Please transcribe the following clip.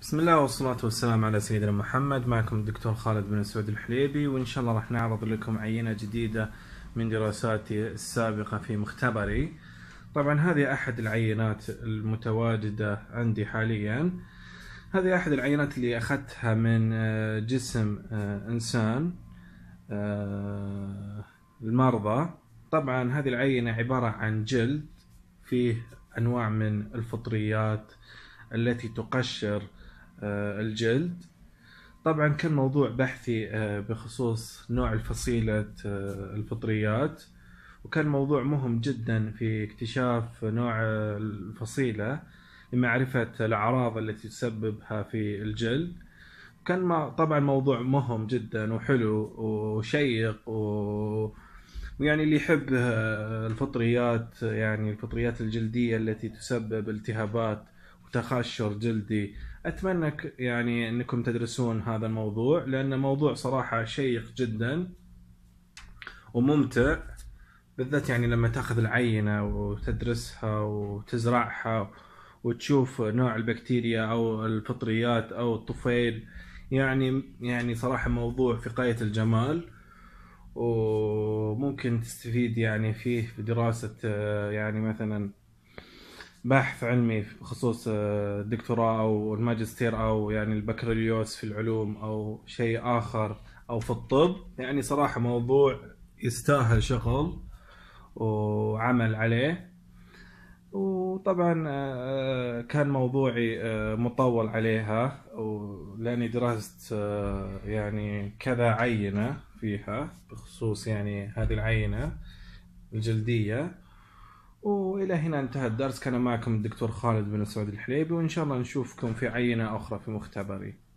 بسم الله والصلاة والسلام على سيدنا محمد معكم الدكتور خالد بن سعود الحليبي وإن شاء الله راح نعرض لكم عينة جديدة من دراساتي السابقة في مختبري طبعا هذه أحد العينات المتواجدة عندي حاليا هذه أحد العينات اللي أخذتها من آه، جسم آه، إنسان آه، المرضى طبعا هذه العينة عبارة عن جلد فيه أنواع من الفطريات التي تقشر آه، الجلد طبعا كان موضوع بحثي آه، بخصوص نوع الفصيلة آه، الفطريات وكان موضوع مهم جدا في اكتشاف نوع الفصيلة لمعرفة الأعراض التي تسببها في الجلد كان طبعا موضوع مهم جدا وحلو وشيق و... ويعني اللي يحب الفطريات يعني الفطريات الجلدية التي تسبب التهابات تخشر جلدي اتمنى يعني انكم تدرسون هذا الموضوع لانه موضوع صراحه شيق جدا وممتع بالذات يعني لما تاخذ العينه وتدرسها وتزرعها وتشوف نوع البكتيريا او الفطريات او الطفيل يعني يعني صراحه موضوع في غايه الجمال وممكن تستفيد يعني فيه في دراسه آه، يعني مثلا باحث علمي بخصوص الدكتوراه آه، او الماجستير او يعني البكالوريوس في العلوم او شيء اخر او في الطب يعني صراحه موضوع يستاهل شغل وعمل عليه وطبعا آه، آه، كان موضوعي مطول عليها لاني درست يعني كذا عينه فيها بخصوص يعني هذه العينه الجلديه والى هنا انتهى الدرس كان معكم الدكتور خالد بن سعود الحليبي وان شاء الله نشوفكم في عينه اخرى في مختبري